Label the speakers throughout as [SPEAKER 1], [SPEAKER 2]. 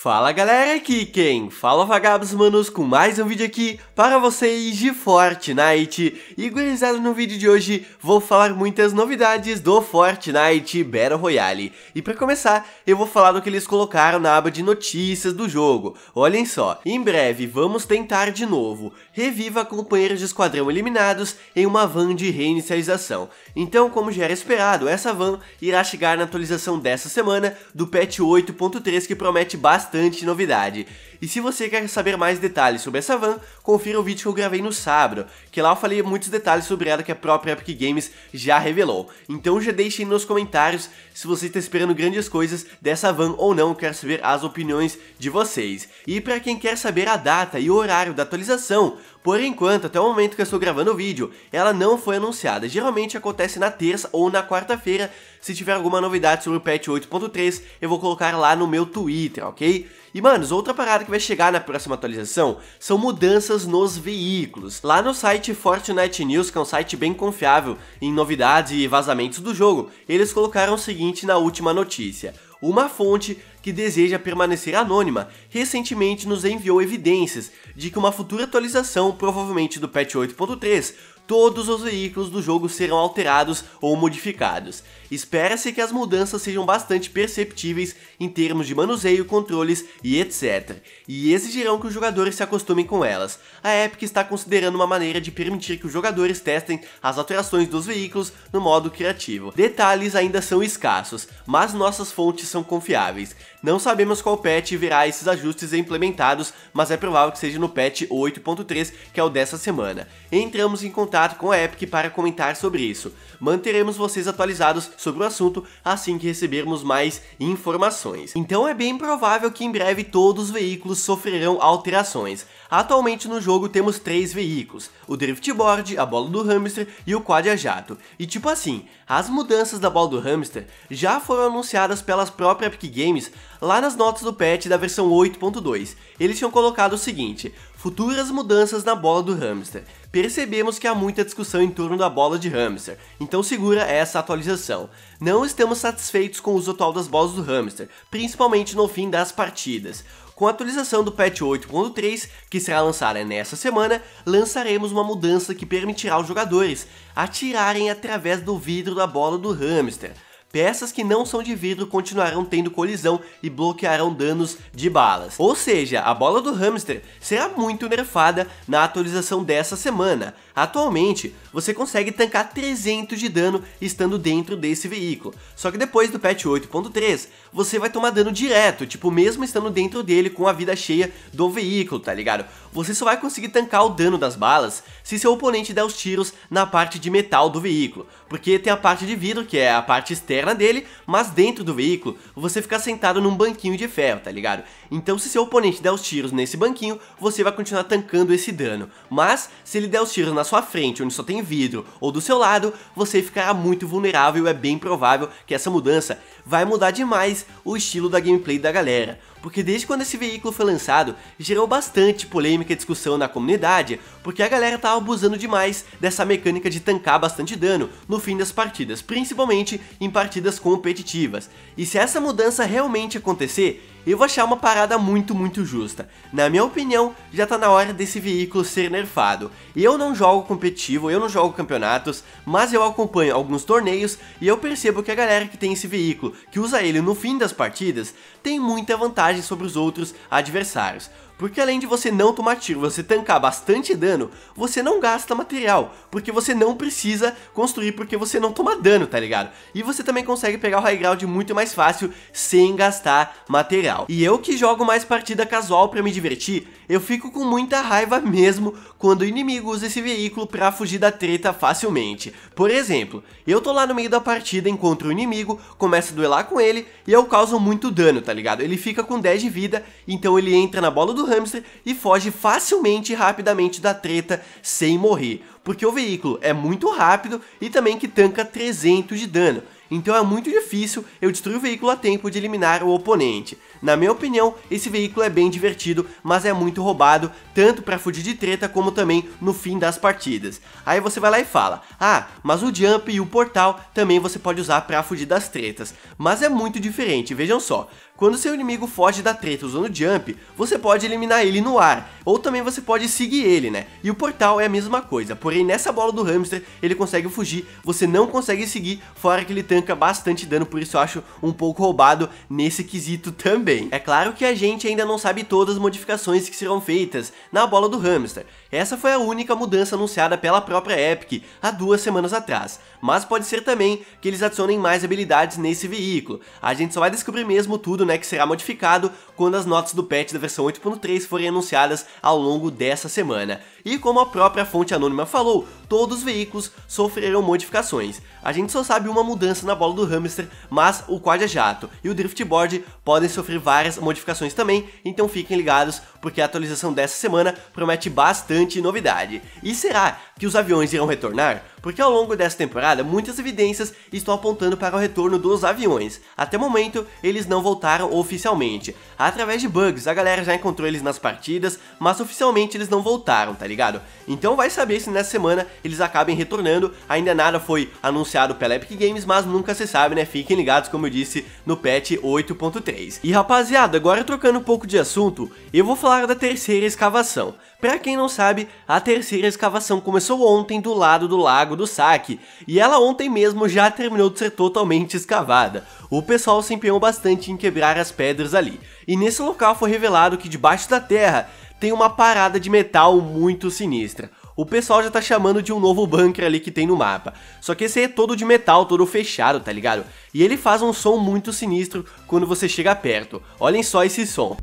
[SPEAKER 1] Fala galera, aqui quem? Fala vagabos manos com mais um vídeo aqui para vocês de Fortnite E gurizada, no vídeo de hoje vou falar muitas novidades do Fortnite Battle Royale E para começar, eu vou falar do que eles colocaram na aba de notícias do jogo Olhem só, em breve vamos tentar de novo Reviva companheiros de esquadrão eliminados em uma van de reinicialização Então, como já era esperado, essa van irá chegar na atualização dessa semana do patch 8.3 que promete bastante bastante novidade. E se você quer saber mais detalhes sobre essa van, confira o vídeo que eu gravei no sábado, que lá eu falei muitos detalhes sobre ela que a própria Epic Games já revelou. Então já deixem nos comentários se você está esperando grandes coisas dessa van ou não, quero saber as opiniões de vocês. E para quem quer saber a data e o horário da atualização, por enquanto, até o momento que eu estou gravando o vídeo, ela não foi anunciada. Geralmente acontece na terça ou na quarta-feira, se tiver alguma novidade sobre o patch 8.3, eu vou colocar lá no meu Twitter, ok? E, manos, outra parada que vai chegar na próxima atualização são mudanças nos veículos. Lá no site Fortnite News, que é um site bem confiável em novidades e vazamentos do jogo, eles colocaram o seguinte na última notícia. Uma fonte que deseja permanecer anônima recentemente nos enviou evidências de que uma futura atualização, provavelmente do patch 8.3, todos os veículos do jogo serão alterados ou modificados. Espera-se que as mudanças sejam bastante perceptíveis em termos de manuseio, controles e etc. E exigirão que os jogadores se acostumem com elas. A Epic está considerando uma maneira de permitir que os jogadores testem as alterações dos veículos no modo criativo. Detalhes ainda são escassos, mas nossas fontes são confiáveis. Não sabemos qual patch verá esses ajustes implementados, mas é provável que seja no patch 8.3, que é o dessa semana. Entramos em contato contato com a Epic para comentar sobre isso. Manteremos vocês atualizados sobre o assunto assim que recebermos mais informações. Então é bem provável que em breve todos os veículos sofrerão alterações. Atualmente no jogo temos três veículos, o driftboard, a bola do hamster e o quad a jato. E tipo assim, as mudanças da bola do hamster já foram anunciadas pelas próprias Epic Games Lá nas notas do patch da versão 8.2, eles tinham colocado o seguinte, futuras mudanças na bola do hamster. Percebemos que há muita discussão em torno da bola de hamster, então segura essa atualização. Não estamos satisfeitos com o uso atual das bolas do hamster, principalmente no fim das partidas. Com a atualização do patch 8.3, que será lançada nesta semana, lançaremos uma mudança que permitirá aos jogadores atirarem através do vidro da bola do hamster peças que não são de vidro continuarão tendo colisão e bloquearão danos de balas. Ou seja, a bola do hamster será muito nerfada na atualização dessa semana. Atualmente, você consegue tancar 300 de dano estando dentro desse veículo, só que depois do patch 8.3, você vai tomar dano direto, tipo, mesmo estando dentro dele com a vida cheia do veículo, tá ligado? Você só vai conseguir tancar o dano das balas se seu oponente der os tiros na parte de metal do veículo porque tem a parte de vidro, que é a parte externa dele, mas dentro do veículo você fica sentado num banquinho de ferro, tá ligado? Então se seu oponente der os tiros nesse banquinho, você vai continuar tancando esse dano, mas se ele der os tiros na sua frente, onde só tem vidro, ou do seu lado, você ficará muito vulnerável, é bem provável que essa mudança vai mudar demais o estilo da gameplay da galera, porque desde quando esse veículo foi lançado, gerou bastante polêmica e discussão na comunidade, porque a galera tava abusando demais dessa mecânica de tancar bastante dano no fim das partidas, principalmente em partidas competitivas. E se essa mudança realmente acontecer, eu vou achar uma parada muito, muito justa. Na minha opinião, já tá na hora desse veículo ser nerfado. Eu não jogo competitivo, eu não jogo campeonatos, mas eu acompanho alguns torneios e eu percebo que a galera que tem esse veículo, que usa ele no fim das partidas, tem muita vantagem sobre os outros adversários. Porque além de você não tomar tiro, você tancar bastante dano, você não gasta material, porque você não precisa construir porque você não toma dano, tá ligado? E você também consegue pegar o high ground muito mais fácil sem gastar material. E eu que jogo mais partida casual pra me divertir, eu fico com muita raiva mesmo quando o inimigo usa esse veículo pra fugir da treta facilmente. Por exemplo, eu tô lá no meio da partida, encontro o inimigo, começo a duelar com ele e eu causo muito dano, tá ligado? Ele fica com 10 de vida, então ele entra na bola do hamster e foge facilmente e rapidamente da treta sem morrer, porque o veículo é muito rápido e também que tanca 300 de dano, então é muito difícil eu destruir o veículo a tempo de eliminar o oponente. Na minha opinião, esse veículo é bem divertido, mas é muito roubado, tanto para fugir de treta como também no fim das partidas. Aí você vai lá e fala, ah, mas o jump e o portal também você pode usar para fugir das tretas, mas é muito diferente, vejam só. Quando seu inimigo foge da treta usando jump, você pode eliminar ele no ar, ou também você pode seguir ele, né? E o portal é a mesma coisa, porém nessa bola do hamster ele consegue fugir, você não consegue seguir, fora que ele tanca bastante dano, por isso eu acho um pouco roubado nesse quesito também. É claro que a gente ainda não sabe todas as modificações que serão feitas na bola do hamster, essa foi a única mudança anunciada pela própria Epic há duas semanas atrás, mas pode ser também que eles adicionem mais habilidades nesse veículo, a gente só vai descobrir mesmo tudo né, que será modificado quando as notas do patch da versão 8.3 forem anunciadas ao longo dessa semana. E como a própria fonte anônima falou, todos os veículos sofrerão modificações. A gente só sabe uma mudança na bola do hamster, mas o quad é jato e o driftboard podem sofrer várias modificações também, então fiquem ligados porque a atualização dessa semana promete bastante novidade. E será que os aviões irão retornar? Porque ao longo dessa temporada, muitas evidências estão apontando para o retorno dos aviões. Até o momento, eles não voltaram oficialmente. Através de bugs, a galera já encontrou eles nas partidas, mas oficialmente eles não voltaram, tá ligado? Então vai saber se nessa semana eles acabem retornando. Ainda nada foi anunciado pela Epic Games, mas nunca se sabe, né? Fiquem ligados, como eu disse, no patch 8.3. E rapaziada, agora trocando um pouco de assunto, eu vou falar falar da terceira escavação. Para quem não sabe, a terceira escavação começou ontem do lado do Lago do Saque, e ela ontem mesmo já terminou de ser totalmente escavada. O pessoal se empenhou bastante em quebrar as pedras ali, e nesse local foi revelado que debaixo da terra tem uma parada de metal muito sinistra. O pessoal já tá chamando de um novo bunker ali que tem no mapa. Só que esse é todo de metal, todo fechado, tá ligado? E ele faz um som muito sinistro quando você chega perto. Olhem só esse som.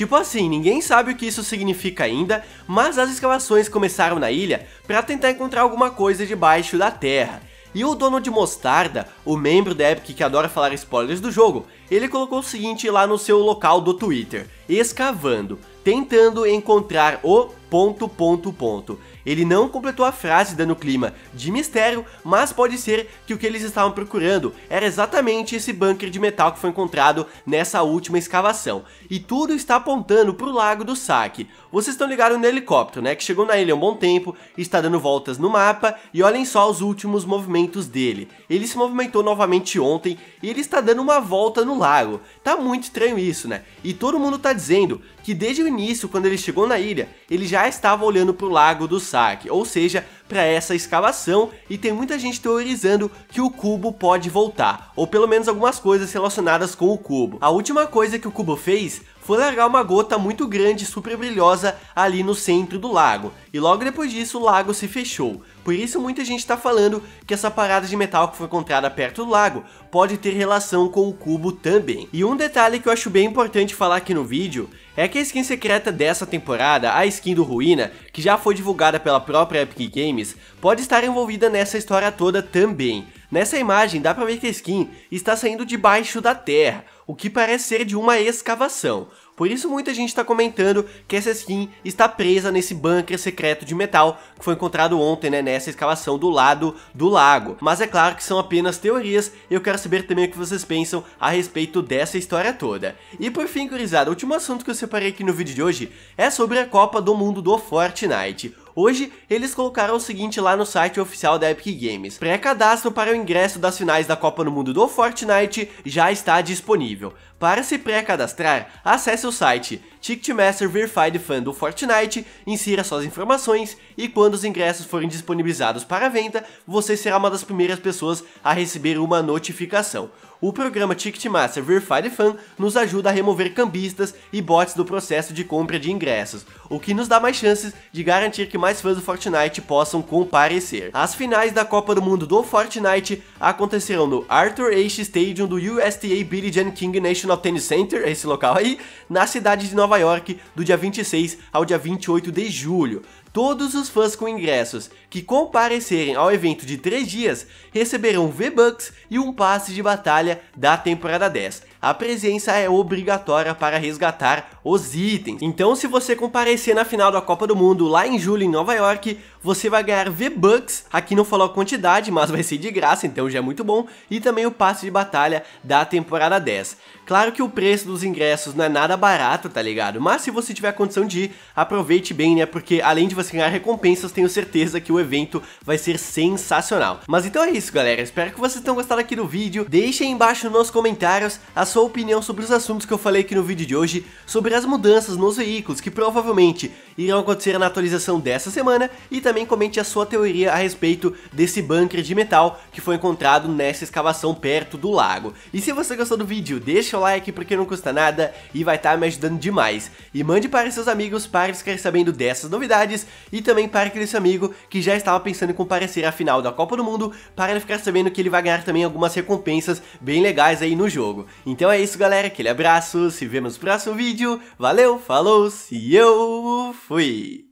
[SPEAKER 1] Tipo assim, ninguém sabe o que isso significa ainda, mas as escavações começaram na ilha para tentar encontrar alguma coisa debaixo da terra. E o dono de Mostarda, o membro da Epic que adora falar spoilers do jogo, ele colocou o seguinte lá no seu local do Twitter, escavando, tentando encontrar o ponto ponto ponto. Ele não completou a frase dando clima de mistério, mas pode ser que o que eles estavam procurando era exatamente esse bunker de metal que foi encontrado nessa última escavação. E tudo está apontando para o Lago do Saque. Vocês estão ligados no helicóptero, né, que chegou na ilha há um bom tempo, está dando voltas no mapa e olhem só os últimos movimentos dele. Ele se movimentou novamente ontem e ele está dando uma volta no lago. Tá muito estranho isso, né? E todo mundo está dizendo que desde o início, quando ele chegou na ilha, ele já estava olhando para o Lago do Saque, ou seja, para essa escavação, e tem muita gente teorizando que o cubo pode voltar, ou pelo menos algumas coisas relacionadas com o cubo. A última coisa que o cubo fez foi largar uma gota muito grande, super brilhosa, ali no centro do lago, e logo depois disso o lago se fechou. Por isso muita gente está falando que essa parada de metal que foi encontrada perto do lago pode ter relação com o cubo também. E um detalhe que eu acho bem importante falar aqui no vídeo é que a skin secreta dessa temporada, a skin do Ruína, que já foi divulgada pela própria Epic Games, pode estar envolvida nessa história toda também. Nessa imagem dá pra ver que a skin está saindo debaixo da terra, o que parece ser de uma escavação. Por isso muita gente está comentando que essa skin está presa nesse bunker secreto de metal que foi encontrado ontem, né, nessa escavação do lado do lago. Mas é claro que são apenas teorias e eu quero saber também o que vocês pensam a respeito dessa história toda. E por fim, curizada, o último assunto que eu separei aqui no vídeo de hoje é sobre a Copa do Mundo do Fortnite. Hoje, eles colocaram o seguinte lá no site oficial da Epic Games. Pré-cadastro para o ingresso das finais da Copa do Mundo do Fortnite já está disponível. Para se pré-cadastrar, acesse o site Ticketmaster Verified Fan do Fortnite, insira suas informações e quando os ingressos forem disponibilizados para venda, você será uma das primeiras pessoas a receber uma notificação. O programa Ticketmaster Verified Fan nos ajuda a remover cambistas e bots do processo de compra de ingressos, o que nos dá mais chances de garantir que mais fãs do Fortnite possam comparecer. As finais da Copa do Mundo do Fortnite acontecerão no Arthur Ashe Stadium do USTA Billie Jean King National National Tennis Center, esse local aí, na cidade de Nova York, do dia 26 ao dia 28 de julho. Todos os fãs com ingressos que comparecerem ao evento de 3 dias receberão V-Bucks e um passe de batalha da temporada 10. A presença é obrigatória para resgatar os itens. Então, se você comparecer na final da Copa do Mundo lá em julho em Nova York, você vai ganhar V-Bucks, aqui não falou a quantidade, mas vai ser de graça, então já é muito bom, e também o passe de batalha da temporada 10. Claro que o preço dos ingressos não é nada barato, tá ligado? Mas se você tiver a condição de ir, aproveite bem, né? Porque além de você ganhar recompensas, tenho certeza que o evento vai ser sensacional. Mas então é isso, galera. Espero que vocês tenham gostado aqui do vídeo. Deixem aí embaixo nos comentários a sua opinião sobre os assuntos que eu falei aqui no vídeo de hoje, sobre as mudanças nos veículos que provavelmente irão acontecer na atualização dessa semana e também comente a sua teoria a respeito desse bunker de metal que foi encontrado nessa escavação perto do lago. E se você gostou do vídeo, deixa o like porque não custa nada e vai estar tá me ajudando demais. E mande para seus amigos para ficar sabendo dessas novidades e também para aquele seu amigo que já estava pensando em comparecer à final da Copa do Mundo para ele ficar sabendo que ele vai ganhar também algumas recompensas bem legais aí no jogo. Então é isso galera, aquele abraço, se vemos no próximo vídeo, valeu, falou, se eu foi